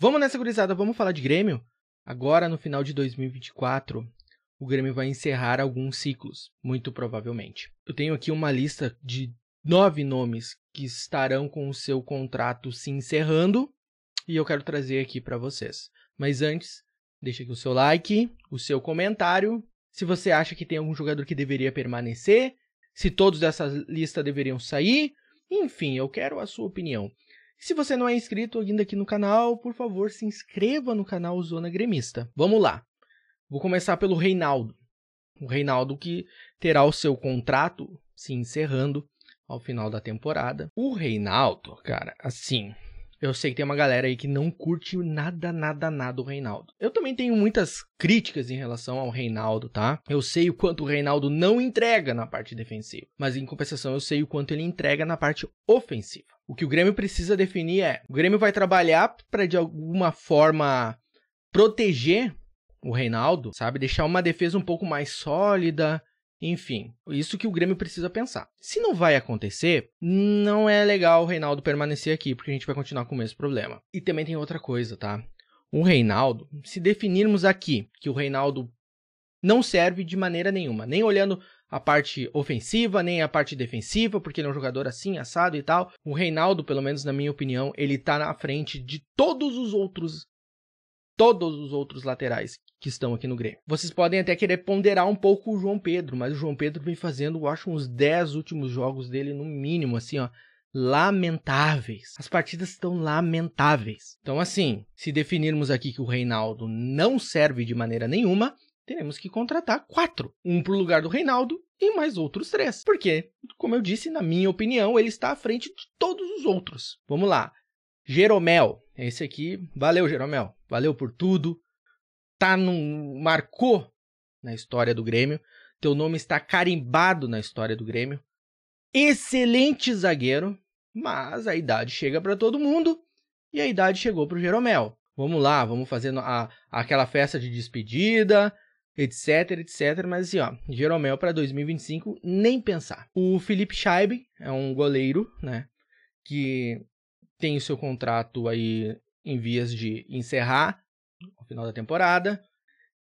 Vamos nessa gurizada, vamos falar de Grêmio? Agora, no final de 2024, o Grêmio vai encerrar alguns ciclos, muito provavelmente. Eu tenho aqui uma lista de nove nomes que estarão com o seu contrato se encerrando e eu quero trazer aqui para vocês. Mas antes, deixa aqui o seu like, o seu comentário, se você acha que tem algum jogador que deveria permanecer, se todos dessa lista deveriam sair, enfim, eu quero a sua opinião. Se você não é inscrito ainda aqui no canal, por favor, se inscreva no canal Zona Gremista. Vamos lá. Vou começar pelo Reinaldo. O Reinaldo que terá o seu contrato se encerrando ao final da temporada. O Reinaldo, cara, assim, eu sei que tem uma galera aí que não curte nada, nada, nada o Reinaldo. Eu também tenho muitas críticas em relação ao Reinaldo, tá? Eu sei o quanto o Reinaldo não entrega na parte defensiva, mas em compensação eu sei o quanto ele entrega na parte ofensiva. O que o Grêmio precisa definir é: o Grêmio vai trabalhar para de alguma forma proteger o Reinaldo, sabe? Deixar uma defesa um pouco mais sólida, enfim, isso que o Grêmio precisa pensar. Se não vai acontecer, não é legal o Reinaldo permanecer aqui, porque a gente vai continuar com o mesmo problema. E também tem outra coisa, tá? O Reinaldo, se definirmos aqui que o Reinaldo não serve de maneira nenhuma, nem olhando a parte ofensiva, nem a parte defensiva, porque ele é um jogador assim, assado e tal. O Reinaldo, pelo menos na minha opinião, ele tá na frente de todos os outros todos os outros laterais que estão aqui no Grêmio. Vocês podem até querer ponderar um pouco o João Pedro, mas o João Pedro vem fazendo, eu acho, uns 10 últimos jogos dele no mínimo, assim, ó, lamentáveis. As partidas estão lamentáveis. Então, assim, se definirmos aqui que o Reinaldo não serve de maneira nenhuma, teremos que contratar quatro. Um para o lugar do Reinaldo e mais outros três. Porque, como eu disse, na minha opinião, ele está à frente de todos os outros. Vamos lá. Jeromel. É esse aqui. Valeu, Jeromel. Valeu por tudo. Tá num, marcou na história do Grêmio. Teu nome está carimbado na história do Grêmio. Excelente zagueiro, mas a idade chega para todo mundo e a idade chegou para o Jeromel. Vamos lá, vamos fazer a, aquela festa de despedida, etc, etc. Mas assim, ó, Jeromel para 2025, nem pensar. O Felipe Scheibe é um goleiro, né? Que tem o seu contrato aí em vias de encerrar no final da temporada.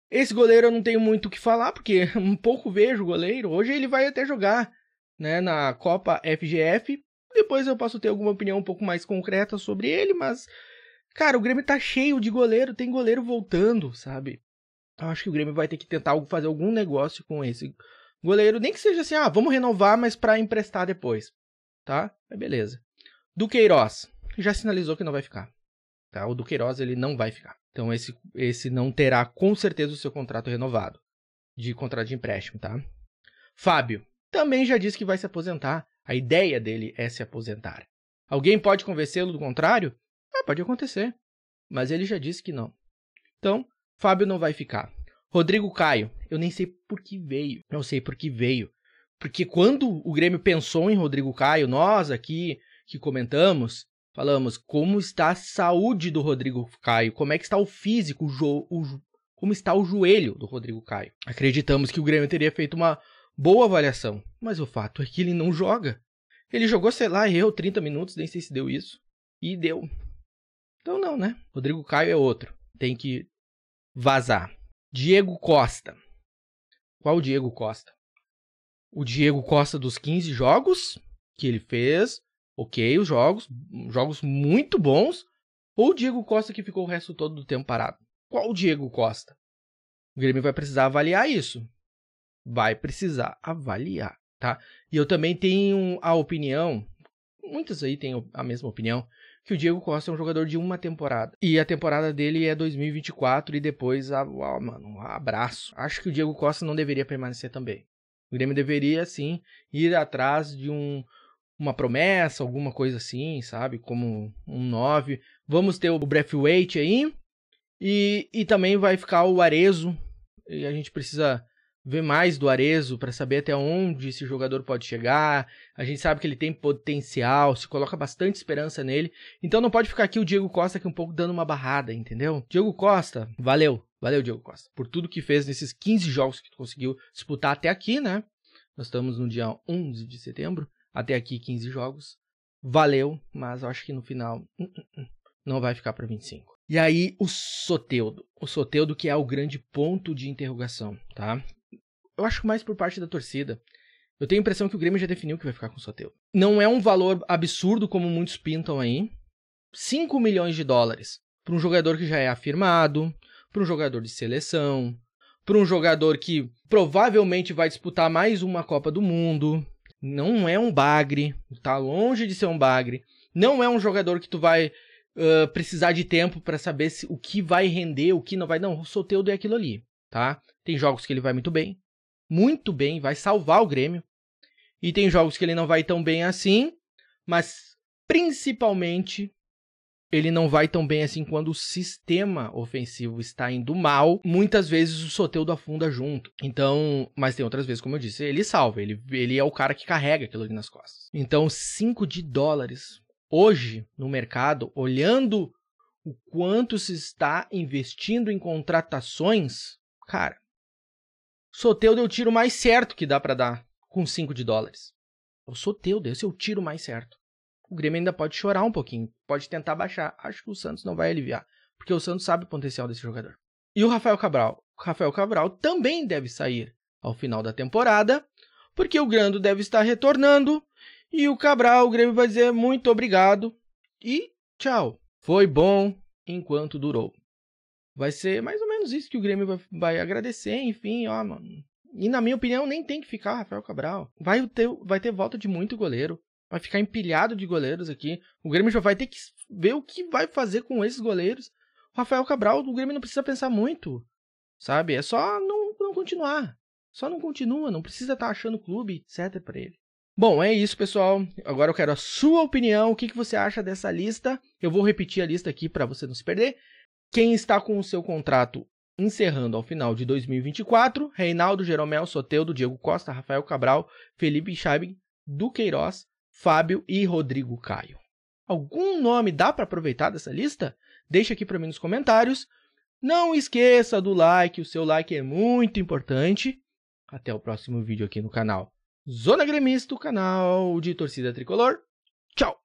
Esse goleiro eu não tenho muito o que falar, porque um pouco vejo o goleiro. Hoje ele vai até jogar né, na Copa FGF. Depois eu posso ter alguma opinião um pouco mais concreta sobre ele, mas, cara, o Grêmio tá cheio de goleiro, tem goleiro voltando, sabe? Eu acho que o Grêmio vai ter que tentar fazer algum negócio com esse goleiro, nem que seja assim, ah, vamos renovar, mas para emprestar depois, tá? É beleza. Duqueiroz já sinalizou que não vai ficar. Tá? O Duqueiroz ele não vai ficar. Então esse, esse não terá com certeza o seu contrato renovado de contrato de empréstimo, tá? Fábio também já disse que vai se aposentar. A ideia dele é se aposentar. Alguém pode convencê-lo do contrário? Ah, pode acontecer. Mas ele já disse que não. Então, Fábio não vai ficar. Rodrigo Caio, eu nem sei por que veio. Não sei por que veio. Porque quando o Grêmio pensou em Rodrigo Caio, nós aqui que comentamos, Falamos como está a saúde do Rodrigo Caio, como é que está o físico, o, jo, o como está o joelho do Rodrigo Caio. Acreditamos que o Grêmio teria feito uma boa avaliação, mas o fato é que ele não joga. Ele jogou, sei lá, errou 30 minutos, nem sei se deu isso, e deu. Então não, né? Rodrigo Caio é outro. Tem que vazar. Diego Costa. Qual o Diego Costa? O Diego Costa dos 15 jogos que ele fez ok os jogos, jogos muito bons, ou o Diego Costa que ficou o resto todo do tempo parado? Qual o Diego Costa? O Grêmio vai precisar avaliar isso. Vai precisar avaliar, tá? E eu também tenho a opinião, muitos aí têm a mesma opinião, que o Diego Costa é um jogador de uma temporada. E a temporada dele é 2024 e depois, ah, uau, mano, um abraço. Acho que o Diego Costa não deveria permanecer também. O Grêmio deveria, sim, ir atrás de um, uma promessa, alguma coisa assim, sabe? Como um 9. Vamos ter o wait aí. E, e também vai ficar o Arezo. E a gente precisa ver mais do Arezo para saber até onde esse jogador pode chegar. A gente sabe que ele tem potencial, se coloca bastante esperança nele. Então não pode ficar aqui o Diego Costa que um pouco dando uma barrada, entendeu? Diego Costa, valeu. Valeu, Diego Costa, por tudo que fez nesses 15 jogos que tu conseguiu disputar até aqui, né? Nós estamos no dia 11 de setembro. Até aqui 15 jogos. Valeu, mas eu acho que no final hum, hum, hum, não vai ficar para 25. E aí o Soteudo. O Soteudo que é o grande ponto de interrogação, tá? Eu acho mais por parte da torcida. Eu tenho a impressão que o Grêmio já definiu que vai ficar com o Soteudo. Não é um valor absurdo como muitos pintam aí. 5 milhões de dólares para um jogador que já é afirmado, para um jogador de seleção, para um jogador que provavelmente vai disputar mais uma Copa do Mundo, não é um bagre, tá longe de ser um bagre. Não é um jogador que tu vai uh, precisar de tempo para saber se, o que vai render, o que não vai. Não, o Soteudo é aquilo ali, tá? Tem jogos que ele vai muito bem, muito bem, vai salvar o Grêmio. E tem jogos que ele não vai tão bem assim, mas principalmente ele não vai tão bem assim quando o sistema ofensivo está indo mal. Muitas vezes o Soteudo afunda junto. Então, mas tem outras vezes, como eu disse, ele salva, ele, ele é o cara que carrega aquilo ali nas costas. Então, 5 de dólares hoje no mercado, olhando o quanto se está investindo em contratações, cara, Soteudo é o tiro mais certo que dá para dar com 5 de dólares. Eu é sou esse é o tiro mais certo o Grêmio ainda pode chorar um pouquinho, pode tentar baixar. Acho que o Santos não vai aliviar, porque o Santos sabe o potencial desse jogador. E o Rafael Cabral? O Rafael Cabral também deve sair ao final da temporada, porque o Grando deve estar retornando e o Cabral, o Grêmio vai dizer muito obrigado e tchau. Foi bom enquanto durou. Vai ser mais ou menos isso que o Grêmio vai, vai agradecer, enfim, ó, mano. E na minha opinião, nem tem que ficar Rafael Cabral. Vai ter, vai ter volta de muito goleiro. Vai ficar empilhado de goleiros aqui. O Grêmio já vai ter que ver o que vai fazer com esses goleiros. O Rafael Cabral, o Grêmio não precisa pensar muito, sabe? É só não, não continuar. Só não continua, não precisa estar tá achando clube, etc. para ele. Bom, é isso, pessoal. Agora eu quero a sua opinião. O que, que você acha dessa lista? Eu vou repetir a lista aqui para você não se perder. Quem está com o seu contrato encerrando ao final de 2024? Reinaldo, Jeromel, Soteudo, Diego Costa, Rafael Cabral, Felipe Scheibing, Duqueiroz, Fábio e Rodrigo Caio. Algum nome dá para aproveitar dessa lista? Deixa aqui para mim nos comentários. Não esqueça do like, o seu like é muito importante. Até o próximo vídeo aqui no canal Zona Gremista, o canal de torcida tricolor. Tchau!